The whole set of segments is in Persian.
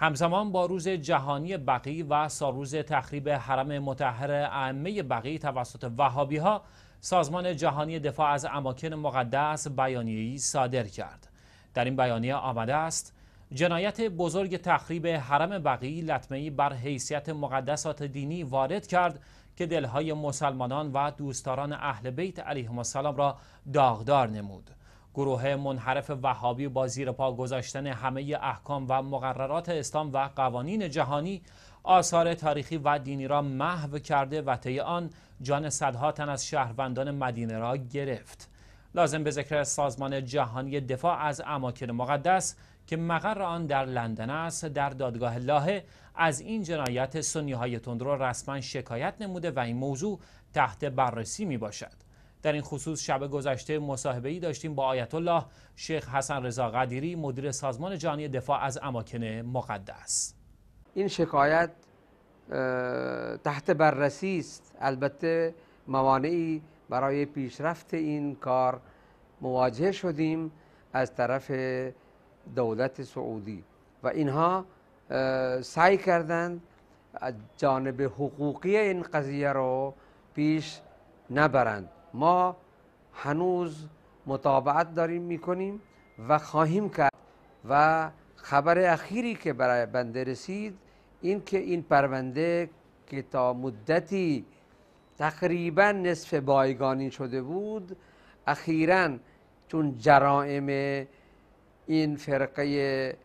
همزمان با روز جهانی بقی و سالروز تخریب حرم متحر ائمه بقی توسط وهابی ها سازمان جهانی دفاع از اماکن مقدس بیانیه‌ای صادر کرد در این بیانیه آمده است جنایت بزرگ تخریب حرم بقی لطمه‌ای بر حیثیت مقدسات دینی وارد کرد که دلهای مسلمانان و دوستداران اهل بیت علیهم السلام را داغدار نمود گروه منحرف وهابی با زیر پا گذاشتن همه احکام و مقررات اسلام و قوانین جهانی آثار تاریخی و دینی را محو کرده و طی آن جان صدها تن از شهروندان مدینه را گرفت لازم به ذکر سازمان جهانی دفاع از اماکن مقدس که مقر آن در لندن است در دادگاه لاهه از این جنایت سنی های تندرو رسما شکایت نموده و این موضوع تحت بررسی می باشد در این خصوص شب گذشته مصاحبه ای داشتیم با آیت الله شیخ حسن رضا قدیری مدیر سازمان جهانی دفاع از اماکن مقدس این شکایت تحت بررسی است البته موانعی برای پیشرفت این کار مواجه شدیم از طرف دولت سعودی و اینها سعی کردند جانب حقوقی این قضیه رو پیش نبرند ما هنوز مطابعت داریم میکنیم و خواهیم کرد و خبر اخیری که برای بنده رسید این که این پرونده که تا مدتی تقریبا نصف بایگانی شده بود اخیرا چون جرائم این فرقه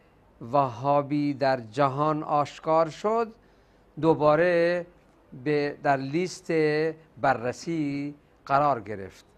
وهابی در جهان آشکار شد دوباره به در لیست بررسی قرار گرفت